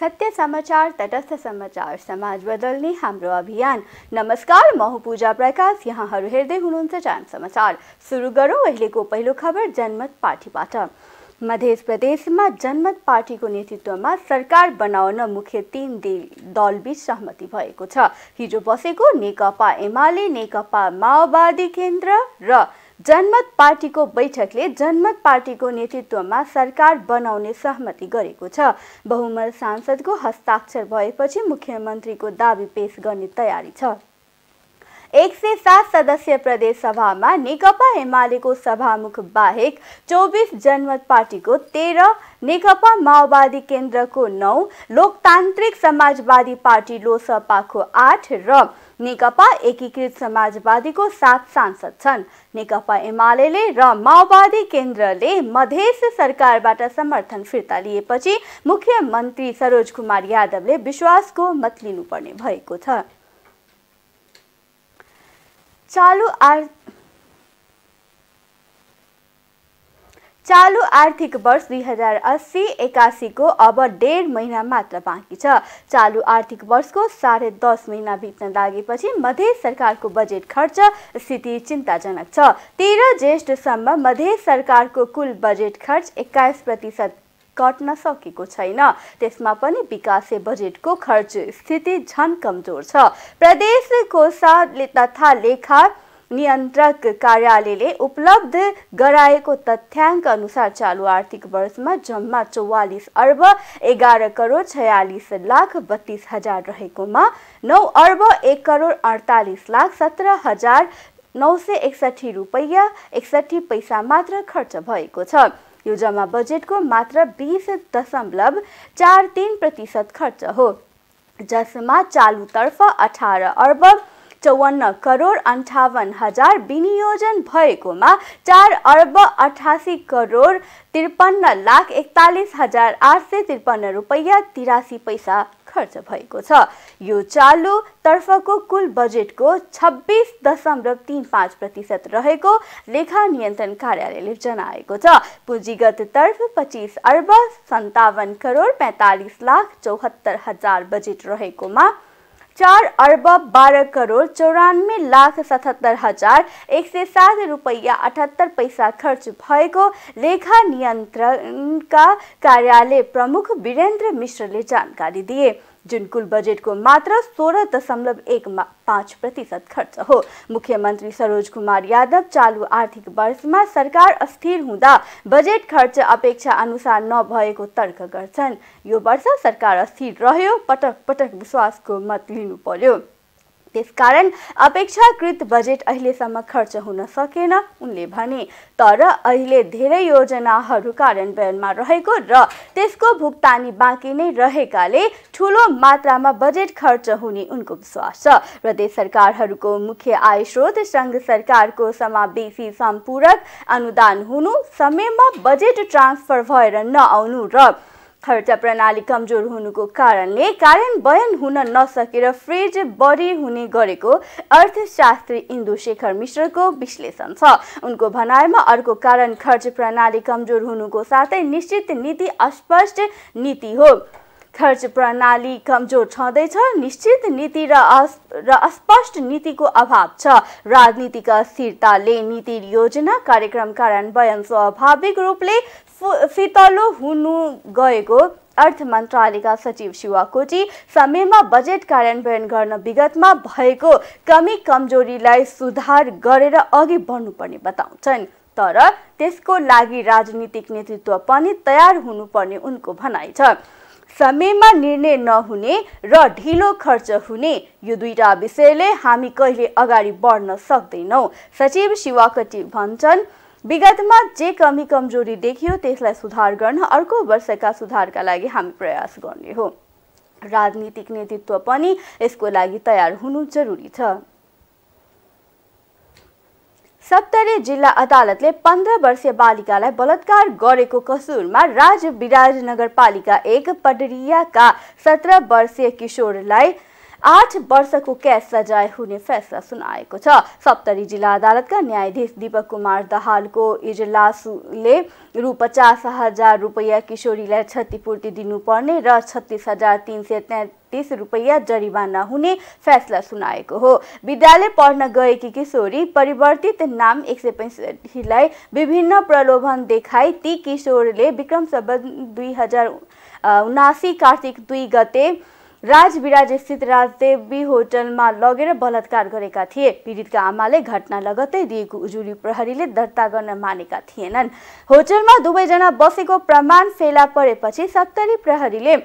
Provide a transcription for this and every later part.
सत्य समाचार तटस्थ समाचार समाज बदल्ने हाम्रो अभियान नमस्कार म पूजा प्रकाश यहाँहरू हेर्दै हुनुहुन्छ चाम समाचार सुरु गरौँ अहिलेको पहिलो खबर जनमत पार्टीबाट मध्य प्रदेशमा जनमत पार्टीको नेतृत्वमा सरकार बनाउन मुख्य तीन दलबीच सहमति भएको छ हिजो बसेको नेकपा एमाले नेकपा माओवादी केन्द्र र जनमत पार्टीको बैठकले जनमत पार्टीको नेतृत्वमा सरकार बनाउने सहमति गरेको छ बहुमत सांसदको हस्ताक्षर भएपछि मुख्यमन्त्रीको दावी पेश गर्ने तयारी छ एक सय सात सदस्यीय प्रदेश सभामा नेकपा एमालेको सभामुख बाहेक चौबिस जनमत पार्टीको तेह्र नेकपा माओवादी केन्द्रको नौ लोकतान्त्रिक समाजवादी पार्टी लोसपाको आठ र नेकपा एकीकृत समाजवादीको सात सांसद छन् नेकपा एमाले र माओवादी केन्द्रले मधेस सरकारबाट समर्थन फिर्ता लिएपछि मुख्यमन्त्री सरोज कुमार यादवले विश्वासको मत लिनुपर्ने भएको छ चालु आर चालु आर्थिक वर्ष दुई हजार अस्सी एकासीको अब डेढ महिना मात्र बाँकी छ चालु आर्थिक वर्षको साढे दस महिना बित्न लागेपछि मधेस सरकारको बजेट खर्च स्थिति चिन्ताजनक छ तेह्र ज्येष्ठसम्म मधेस सरकारको कुल बजेट खर्च एक्काइस प्रतिशत घट्न सकेको छैन त्यसमा पनि विकासे बजेटको खर्च स्थिति झन कमजोर छ प्रदेशको कोषा तथा लेखा नियन्त्रक कार्यालयले उपलब्ध गराएको तथ्याङ्क अनुसार चालु आर्थिक वर्षमा जम्मा चौवालिस अर्ब एघार करोड छयालिस लाख बत्तिस हजार रहेकोमा नौ अर्ब एक करोड अडतालिस लाख सत्र हजार नौ सय एकसठी रुपैयाँ एकसठी पैसा मात्र खर्च भएको छ यो जम्मा बजेटको मात्र बिस दशमलव चार तिन प्रतिशत खर्च हो जसमा चालुतर्फ अठार अर्ब चौवन्न करोड अन्ठाउन्न हजार विनियोजन भएकोमा चार अर्ब अठासी करोड त्रिपन्न लाख एकतालिस हजार आठ सय त्रिपन्न रुपैयाँ तिरासी पैसा खर्च भएको छ यो चालु तर्फको कुल बजेटको छब्बिस दशमलव तिन पाँच प्रतिशत रहेको लेखा नियन्त्रण कार्यालयले जनाएको छ पुँजीगत तर्फ पच्चिस अर्ब सन्तावन करोड पैँतालिस लाख चौहत्तर हजार बजेट रहेकोमा चार अर्ब बाह्र करोड चौरानब्बे लाख सतहत्तर हजार एक सय सात रुपैयाँ अठहत्तर पैसा खर्च भएको लेखा नियन्त्रणका कार्यालय प्रमुख वीरेन्द्र मिश्रले जानकारी दिए जुन कुल बजेटको मात्र सोह्र दशमलव एक पाँच प्रतिशत खर्च हो मुख्यमन्त्री सरोज कुमार यादव चालु आर्थिक वर्षमा सरकार अस्थिर हुँदा बजेट खर्च अपेक्षा अनुसार नभएको तर्क गर्छन् यो वर्ष सरकार अस्थिर रह्यो पटक पटक विश्वासको मत लिनु पर्यो त्यसकारण अपेक्षाकृत बजेट अहिलेसम्म खर्च हुन सकेन उनले भने तर अहिले धेरै योजनाहरू कार्यान्वयनमा रहेको र त्यसको भुक्तानी बाँकी नै रहेकाले ठुलो मात्रामा बजेट खर्च हुने उनको विश्वास छ प्रदेश सरकारहरूको मुख्य आय स्रोत सङ्घ सरकारको समावेशी सम्पूरक अनुदान हुनु समयमा बजेट ट्रान्सफर भएर नआउनु र खर्च प्रणाली कमजोर हुनुको कारणले कार्यान्वयन हुन नसकेर फ्रिज बढी हुने गरेको अर्थशास्त्री इन्दु शेखर मिश्रको विश्लेषण छ उनको भनाइमा अर्को कारण खर्च प्रणाली कमजोर हुनुको साथै निश्चित नीति अस्पष्ट नीति हो खर्च प्रणाली कमजोर छँदैछ निश्चित नीति र र अस्पष्ट नीतिको अभाव छ राजनीतिक अस्थिरताले नीति योजना कार्यक्रम कार्यान्वयन स्वाभाविक रूपले फितलो हुनु गएको अर्थ मन्त्रालयका सचिव शिवाकोटी समयमा बजेट कार्यान्वयन गर्न विगतमा भएको कमी कमजोरीलाई सुधार गरेर अघि बढ्नुपर्ने बताउँछन् तर त्यसको लागि राजनीतिक नेतृत्व पनि तयार हुनुपर्ने उनको भनाइ छ समयमा निर्णय नहुने र ढिलो खर्च हुने यो दुईटा विषयले हामी कहिले अगाडि बढ्न सक्दैनौँ सचिव शिवाकोटी भन्छन् विगतमा जे कमी कमजोरी देखियो त्यसलाई सुधार गर्न अर्को वर्षका सुधारका लागि हामी प्रयास गर्ने हो राजनीतिक नेतृत्व पनि यसको लागि तयार हुनु जरुरी छ सप्तरी जिल्ला अदालतले पन्ध्र वर्षीय बालिकालाई बलात्कार गरेको कसुरमा राज विराज नगरपालिका एक पडरियाका सत्र वर्षीय किशोरलाई आठ वर्षको कैद सजाय हुने फैसला सुनाएको छ सप्तरी जिल्ला अदालतका न्यायाधीश दीपक कुमार दहालको इजलासले रु पचास हजार रुपियाँ किशोरीलाई क्षतिपूर्ति दिनुपर्ने र छत्तिस हजार तिन सय तेत्तिस रुपियाँ जरिवाना हुने फैसला सुनाएको हो विद्यालय पढ्न गएकी किशोरी परिवर्तित नाम एक सय पैँसठीलाई विभिन्न प्रलोभन देखाई ती किशोरले विक्रम सम्बन्ध दुई हजार उनासी कार्तिक दुई गते राजविराज स्थित राजदेवी होटलमा लगेर बलात्कार गरेका थिए पीडितका आमाले घटना लगत्तै दिएको उजुरी प्रहरीले दर्ता गर्न मानेका थिएनन् होटलमा दुवैजना बसेको प्रमाण फेला परेपछि सप्तरी प्रहरीले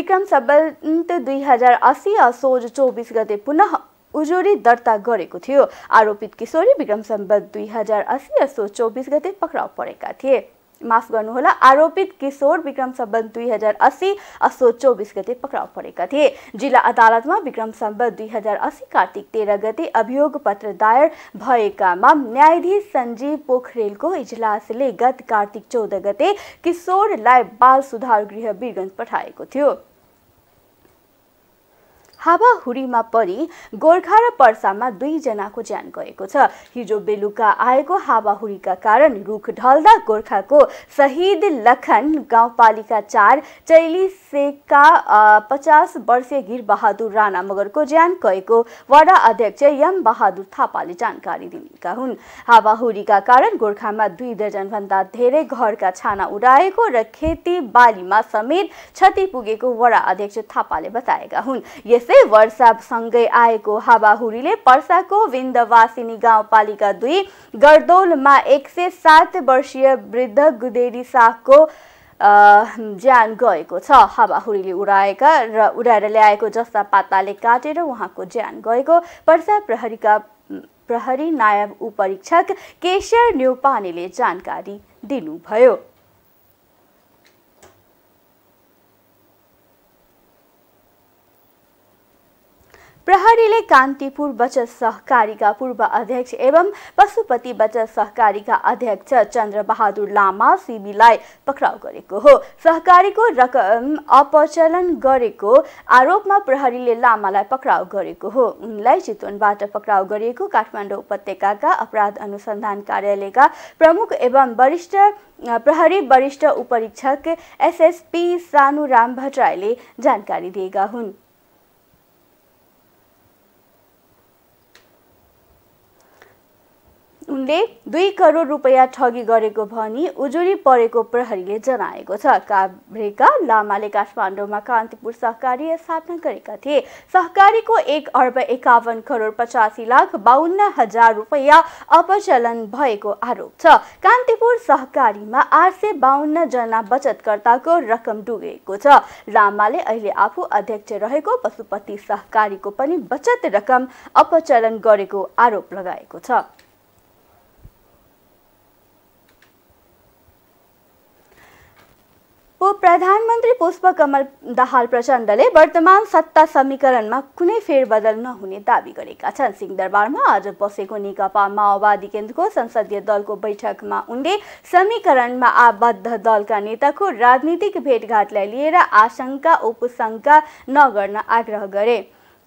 विक्रम सबन्त दुई हजार असी असोज चौबिस गते पुनः उजुरी दर्ता गरेको थियो आरोपित किशोरी विक्रम सम्बत दुई हजार असी असोज चौबिस गते पक्राउ परेका थिए माफ गर्नुहोला आरोपित किशोर विक्रम सम्बन्ध दुई हजार अस्सी असो चौबिस गते पक्राउ परेका थिए जिल्ला अदालतमा विक्रम सम्बन्ध दुई हजार अस्सी कार्तिक तेह्र गते अभियोग पत्र दायर भएकामा न्यायाधीश सञ्जीव पोखरेलको इजलासले गत कार्तिक चौध गते किशोरलाई बाल सुधार गृह वीरगञ्ज पठाएको थियो हावाहुरीमा परि गोर्खा र पर्सामा दुईजनाको ज्यान गएको छ हिजो बेलुका आएको हावाहुरीका कारण रुख ढल्दा गोर्खाको शहीद लखन गाउँपालिका चार चैलिसेका पचास वर्षीय गिर बहादुर राणा मगरको ज्यान गएको वडा अध्यक्ष यम बहादुर थापाले जानकारी दिएका हुन् हावाहुरीका कारण गोर्खामा दुई दर्जनभन्दा धेरै घरका छाना उडाएको र खेती बालीमा समेत क्षति पुगेको वडा अध्यक्ष थापाले बताएका हुन् यस त्यसै वर्षासँगै आएको हावाहुरीले पर्साको विन्दवासिनी गाउँपालिका दुई गर्दौलमा एक सय सात वर्षीय वृद्ध गुदेरी साहको ज्यान गएको छ हावाहुरीले उडाएका र उडाएर ल्याएको जस्ता पाताले काटेर उहाँको ज्यान गएको पर्सा प्रहरीका प्रहरी नायब उपरीक्षक केशर न्युपानेले जानकारी दिनुभयो प्रहरीले कान्तिपुर बचत सहकारीका पूर्व अध्यक्ष एवं पशुपति बचत सहकारीका अध्यक्ष चन्द्रबहादुर लामा सिबीलाई पक्राउ गरेको हो सहकारीको रकम अपचलन गरेको आरोपमा प्रहरीले लामालाई पक्राउ गरेको हो उनलाई चितवनबाट पक्राउ गरिएको काठमाडौँ उपत्यकाका अपराध अनुसन्धान कार्यालयका प्रमुख एवं वरिष्ठ प्रहरी वरिष्ठ उपरीक्षक एसएसपी सानुराम भट्टराईले जानकारी दिएका हुन् उनले दुई करोड रुपियाँ ठगी गरेको भनी उजुरी परेको प्रहरीले जनाएको छ काभ्रेका लामाले काठमाडौँमा कान्तिपुर सहकारी स्थापना गरेका थिए सहकारीको एक अर्ब एकाउन्न करोड पचासी लाख बाहन्न हजार रुपियाँ अपचलन भएको आरोप छ कान्तिपुर सहकारीमा आठ सय बाहन्न जना बचतकर्ताको रकम डुबेको छ लामाले अहिले आफू अध्यक्ष रहेको पशुपति सहकारीको पनि बचत रकम अपचलन गरेको आरोप लगाएको छ उप प्रधानमन्त्री पुष्पकमल दाहाल प्रचण्डले वर्तमान सत्ता समीकरणमा कुनै फेरबदल नहुने दावी गरेका छन् सिंहदरबारमा आज बसेको नेकपा माओवादी केन्द्रको संसदीय दलको बैठकमा उनले समीकरणमा आबद्ध दलका नेताको राजनीतिक भेटघाटलाई लिएर आशंका उपशंका नगर्न आग्रह गरे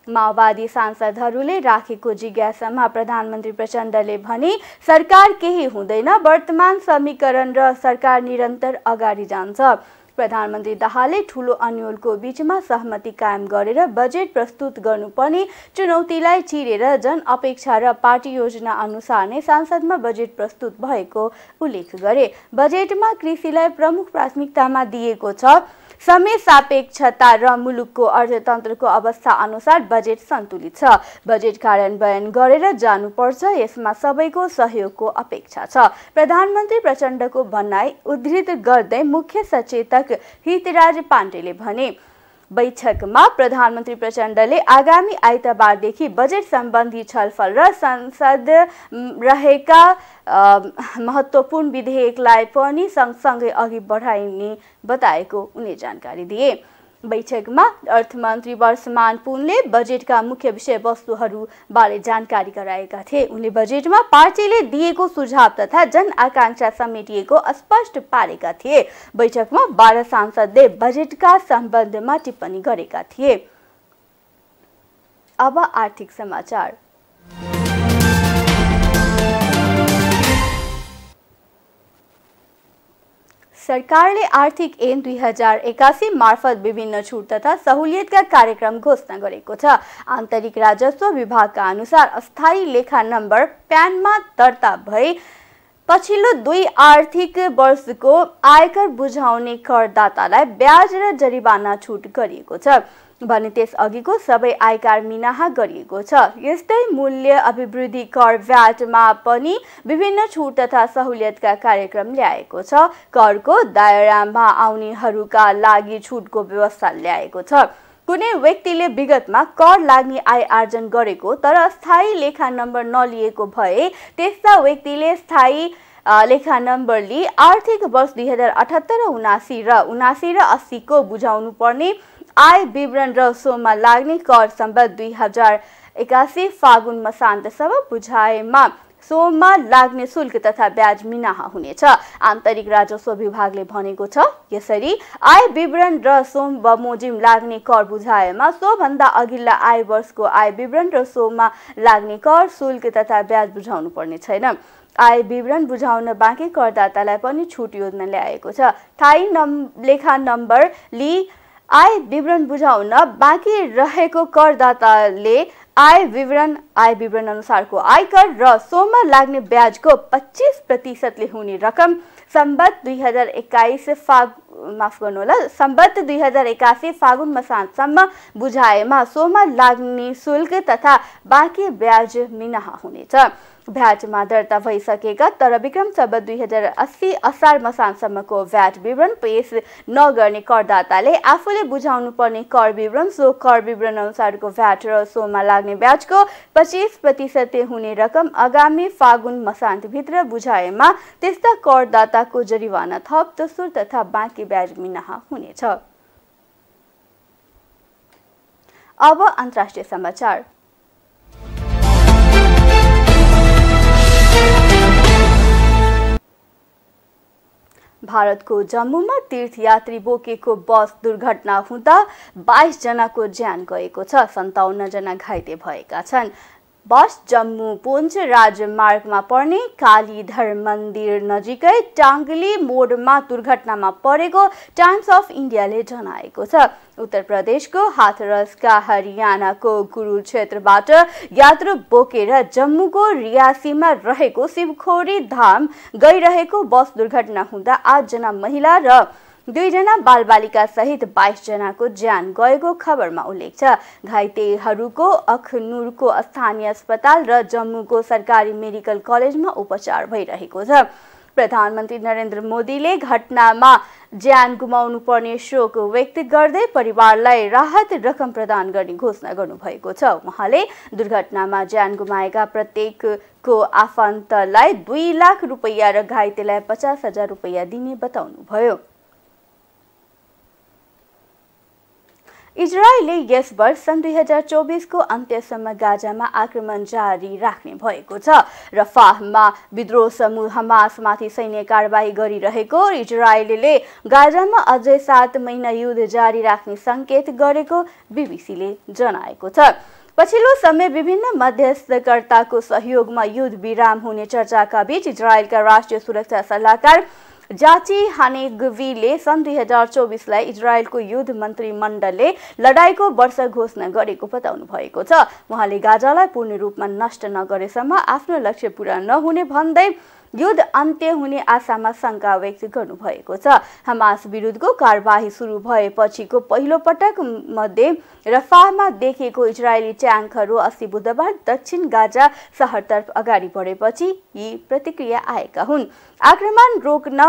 माओवादी सांसदहरूले राखेको जिज्ञासामा प्रधानमन्त्री प्रचण्डले भने सरकार केही हुँदैन वर्तमान समीकरण र सरकार निरन्तर अगाडि जान्छ प्रधानमन्त्री दाहालले ठुलो अन्यलको बिचमा सहमति कायम गरेर बजेट प्रस्तुत गर्नुपर्ने चुनौतीलाई चिरेर जन अपेक्षा र पार्टी योजना अनुसार नै संसदमा बजेट प्रस्तुत भएको उल्लेख गरे बजेटमा कृषिलाई प्रमुख प्राथमिकतामा दिएको छ समय सापेक्षता र मुलुकको अर्थतन्त्रको अवस्था अनुसार बजेट सन्तुलित छ बजेट कार्यान्वयन गरेर जानुपर्छ यसमा सबैको सहयोगको अपेक्षा छ प्रधानमन्त्री प्रचण्डको भनाई उद्धृत गर्दै मुख्य सचेतक हितराज पाण्डेले भने बैठकमा प्रधानमन्त्री प्रचण्डले आगामी आइतबारदेखि बजेट सम्बन्धी छलफल र संसद रहेका महत्त्वपूर्ण विधेयकलाई पनि सँगसँगै अघि बढाइने बताएको उनले जानकारी दिए बैठकमा अर्थमन्त्री वर्षमान पुनले बजेटका मुख्य बारे जानकारी गराएका थिए उनले बजेटमा पार्टीले दिएको सुझाव तथा जनआकाङ्क्षा समेटिएको स्पष्ट पारेका थिए बैठकमा बाह्र सांसदले बजेटका सम्बन्धमा टिप्पणी गरेका थिए अब आर्थिक समाचार सरकारले आर्थिक ऐन दुई हजार एकासी मार्फत विभिन्न छुट तथा सहुलियतका कार्यक्रम घोषणा गरेको छ आन्तरिक राजस्व विभागका अनुसार अस्थायी लेखा नम्बर प्यानमा दर्ता भए पछिल्लो दुई आर्थिक वर्षको आयकर बुझाउने करदातालाई ब्याज र जरिवाना छुट गरिएको छ भने त्यसअघिको सबै आयकार मिनाहा गरिएको छ यस्तै मूल्य अभिवृद्धि कर भ्याटमा पनि विभिन्न छुट तथा सहुलियतका कार्यक्रम ल्याएको छ करको दायरामा आउनेहरूका लागि छुटको व्यवस्था ल्याएको छ कुनै व्यक्तिले विगतमा कर लाग्ने आय आर्जन गरेको तर स्थायी लेखा नम्बर नलिएको भए त्यस्ता व्यक्तिले स्थायी लेखा नम्बरले आर्थिक वर्ष दुई हजार अठहत्तर उनासी र उनासी र अस्सीको बुझाउनु पर्ने आय विवरण र सोमा लाग्ने कर सम्बन्ध दुई हजार एकासी फागुनमा शान्तसम्म बुझाएमा सोमा लाग्ने शुल्क तथा ब्याज मिनाहा हुनेछ आन्तरिक राजस्व विभागले भनेको छ यसरी आय विवरण र सोम बमोजिम लाग्ने कर बुझाएमा सोभन्दा अघिल्ला आय वर्षको आय विवरण र सोमा लाग्ने कर शुल्क तथा ब्याज बुझाउनु पर्ने छैन आय विवरण बुझाउन बाँकी करदातालाई पनि छुट योजना ल्याएको छ थाई नम् लेखा नम्बर लि आय विवरण बुझाउन बाँकी रहेको करदाताले आय विवरण आय विवरण अनुसारको आयकर र सोमा लाग्ने ब्याजको पच्चिस प्रतिशतले हुने रकम सम्बद्ध दुई हजार एक्काइस फाग माफ गर्नुहोला सम्बद्ध दुई हजार एक्कासी फागुन मसानसम्म बुझाएमा सोमा लाग्ने शुल्क तथा बाँकी ब्याज मिनाहा हुनेछ भ्याटमा दर्ता भइसकेका तर विक्रम सम्बत दुई हजार अस्सी असार मसानसम्मको भ्याट विवरण पेश नगर्ने करदाताले आफूले बुझाउनु पर्ने कर विवरण सो कर विवरण अनुसारको भ्याट र सोमा लाग्ने ब्याजको पच्चिस प्रतिशत हुने रकम आगामी फागुन मसान्तभित्र बुझाएमा त्यस्ता करदाताको जरिवाना थप तसुर तथा बाँकी ब्याज मिनाहा हुनेछ अब अन्तर्राष्ट्रिय समाचार भारतको जम्मूमा तीर्थयात्री बोकेको बस दुर्घटना हुँदा बाइसजनाको ज्यान गएको छ सन्ताउन्नजना घाइते भएका छन् बस जम्मू पुञ्च राजमार्गमा पर्ने कालीधर मन्दिर नजिकै टाङ्गली मोडमा दुर्घटनामा परेको टाइम्स अफ इन्डियाले जनाएको छ उत्तर प्रदेशको हाथरसका हरियाणाको गुरु क्षेत्रबाट यात्रु बोकेर जम्मूको रियासीमा रहेको शिवखोरी धाम गइरहेको बस दुर्घटना हुँदा आठजना महिला र दुईजना बालबालिका सहित बाइसजनाको ज्यान गएको खबरमा उल्लेख छ घाइतेहरूको अखनुरको स्थानीय अस्पताल र जम्मूको सरकारी मेडिकल कलेजमा उपचार भइरहेको छ प्रधानमन्त्री नरेन्द्र मोदीले घटनामा ज्यान गुमाउनु पर्ने शोक व्यक्त गर्दै परिवारलाई राहत रकम प्रदान गर्ने घोषणा गर्नुभएको छ उहाँले दुर्घटनामा ज्यान गुमाएका प्रत्येकको आफन्तलाई दुई लाख रुपियाँ र घाइतेलाई पचास हजार रुपियाँ दिने बताउनुभयो इजरायलले यस वर्ष सन् दुई हजार चौबिसको अन्त्यसम्म गाजामा आक्रमण जारी राख्ने भएको छ र फाहमा विद्रोह समूह हमासमाथि सैन्य कारवाही गरिरहेको इजरायलले गाजामा अझै सात महिना युद्ध जारी राख्ने सङ्केत गरेको बिबिसीले जनाएको छ पछिल्लो समय विभिन्न मध्यस्थकर्ताको सहयोगमा युद्ध विराम हुने चर्चाका बीच इजरायलका राष्ट्रिय सुरक्षा सल्लाहकार जाची हाने गवीले सन् दुई हजार चौबिसलाई इजरायलको युद्ध मन्त्रीमण्डलले लडाईँको वर्ष घोषणा गरेको बताउनु भएको छ उहाँले गाजालाई पूर्ण रूपमा नष्ट नगरेसम्म आफ्नो लक्ष्य पूरा नहुने भन्दै युद्ध अन्त्य हुने आशामा शङ्का व्यक्त गर्नुभएको छ हमास विरुद्धको कारवाही सुरु भएपछिको पहिलो पटक मध्ये रफामा देखिएको इजरायली ट्याङ्कहरू अस्ति बुधबार दक्षिण गाजा सहरतर्फ अगाडि बढेपछि यी प्रतिक्रिया आएका हुन् आक्रमण रोक्न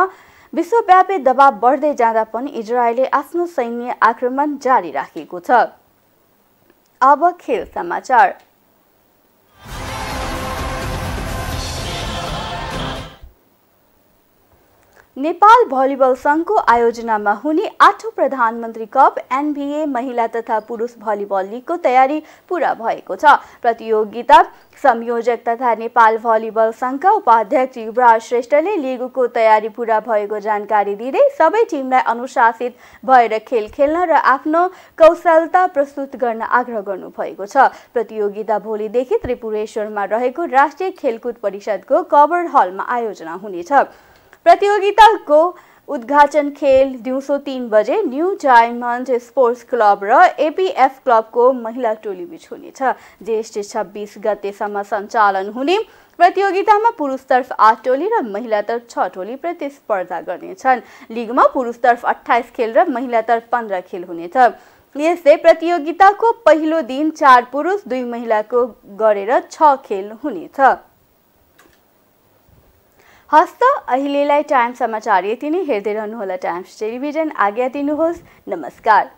विश्वव्यापी दबाव बढ्दै जाँदा पनि इजरायलले आफ्नो सैन्य आक्रमण जारी राखेको छ अब खेल समाचार नेपाल भलिबल सङ्घको आयोजनामा हुने आठौँ प्रधानमन्त्री कप एनबिए महिला तथा पुरुष भलिबल लिगको तयारी पुरा भएको छ प्रतियोगिता संयोजक तथा नेपाल भलिबल सङ्घका उपाध्यक्ष युवराज श्रेष्ठले लिगको तयारी पुरा भएको जानकारी दिँदै सबै टिमलाई अनुशासित भएर खेल खेल्न र आफ्नो कौशलता प्रस्तुत गर्न आग्रह गर्नुभएको छ प्रतियोगिता भोलिदेखि त्रिपुरेश्वरमा रहेको राष्ट्रिय खेलकुद परिषदको कभर हलमा आयोजना हुनेछ प्रतियोगिताको उद्घाटन खेल दिउँसो तिन बजे न्यू डायमन्ड स्पोर्ट्स क्लब र एपिएफ क्लबको महिला टोलीबीच हुनेछ ज्येष्ठ छब्बिस गतेसम्म सञ्चालन हुने प्रतियोगितामा पुरुषतर्फ आठ टोली र महिलातर्फ छ टोली प्रतिस्पर्धा गर्नेछन् लिगमा पुरुषतर्फ अठाइस खेल र महिलातर्फ पन्ध्र खेल हुनेछ यसले प्रतियोगिताको पहिलो दिन चार पुरुष दुई महिलाको गरेर छ खेल हुनेछ हस्त अहिलेलाई टाइम समाचार यति नै हेर्दै रहनुहोला टाइम्स टेलिभिजन आज्ञा दिनुहोस् नमस्कार